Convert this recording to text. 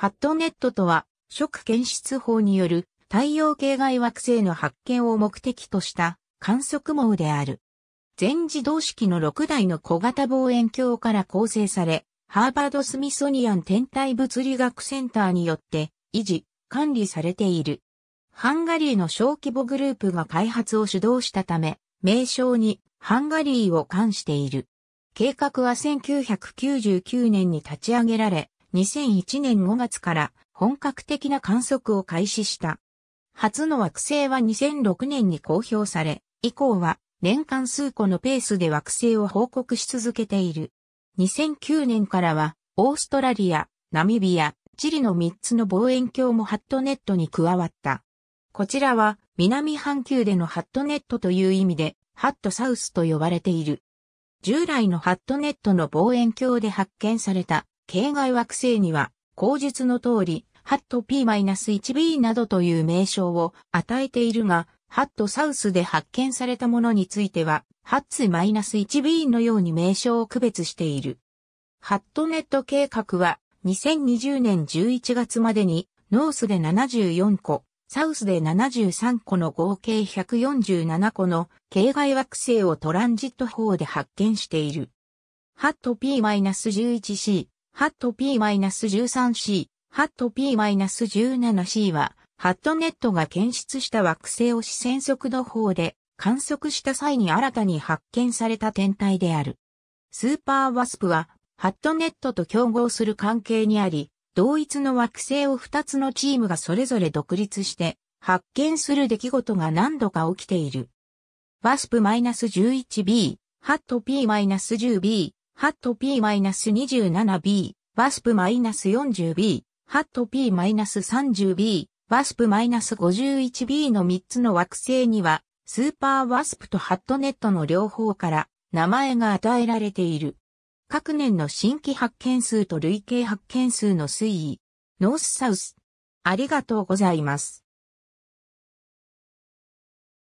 ハットネットとは、食検出法による太陽系外惑星の発見を目的とした観測網である。全自動式の6台の小型望遠鏡から構成され、ハーバード・スミソニアン天体物理学センターによって維持、管理されている。ハンガリーの小規模グループが開発を主導したため、名称にハンガリーを冠している。計画は1999年に立ち上げられ、2001年5月から本格的な観測を開始した。初の惑星は2006年に公表され、以降は年間数個のペースで惑星を報告し続けている。2009年からは、オーストラリア、ナミビア、チリの3つの望遠鏡もハットネットに加わった。こちらは、南半球でのハットネットという意味で、ハットサウスと呼ばれている。従来のハットネットの望遠鏡で発見された系外惑星には、口述の通り、ハット P-1b などという名称を与えているが、ハットサウスで発見されたものについては、ハッツ -1b のように名称を区別している。ハットネット計画は、2020年11月までに、ノースで74個、サウスで73個の合計147個の系外惑星をトランジット法で発見している。ハット P-11C ハット P-13C、ハット P-17C は、ハットネットが検出した惑星を視線速度法で観測した際に新たに発見された天体である。スーパーワスプは、ハットネットと競合する関係にあり、同一の惑星を2つのチームがそれぞれ独立して、発見する出来事が何度か起きている。ワスプ -11b、ハット P-10b、ハット P-27B、ワスプ -40B、ハット P-30B、ワスプ -51B の3つの惑星には、スーパーワスプとハットネットの両方から名前が与えられている。各年の新規発見数と累計発見数の推移。ノースサウス。ありがとうございます。